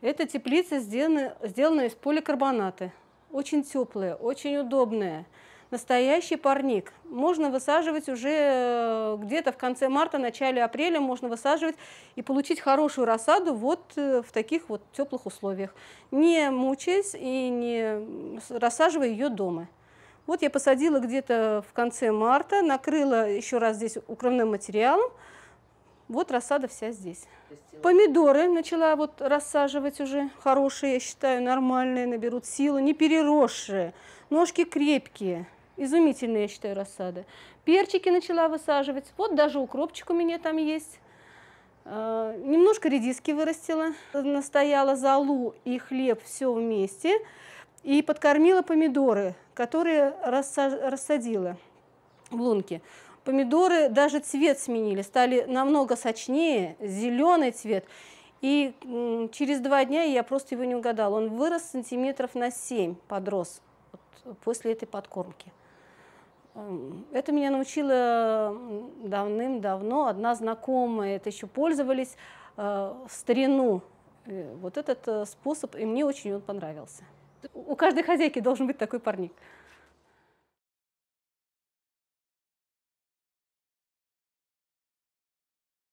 Эта теплица сделана, сделана из поликарбоната. Очень теплая, очень удобная. Настоящий парник. Можно высаживать уже э, где-то в конце марта, начале апреля можно высаживать и получить хорошую рассаду вот э, в таких вот теплых условиях, не мучаясь и не рассаживая ее дома. Вот я посадила где-то в конце марта, накрыла еще раз здесь укромным материалом, вот рассада вся здесь. Э, помидоры начала вот рассаживать уже. Хорошие, я считаю, нормальные, наберут силу, не переросшие. Ножки крепкие. Изумительные, я считаю, рассады. Перчики начала высаживать. Вот даже укропчик у меня там есть. А, немножко редиски вырастила, настояла золу и хлеб все вместе и подкормила помидоры, которые рассадила в лунке. Помидоры даже цвет сменили, стали намного сочнее, зеленый цвет. И через два дня я просто его не угадала. Он вырос сантиметров на 7, подрос вот, после этой подкормки. Эм, это меня научила давным-давно одна знакомая. Это еще пользовались э, в старину. Э, вот этот э, способ, и мне очень он понравился. У каждой хозяйки должен быть такой парник.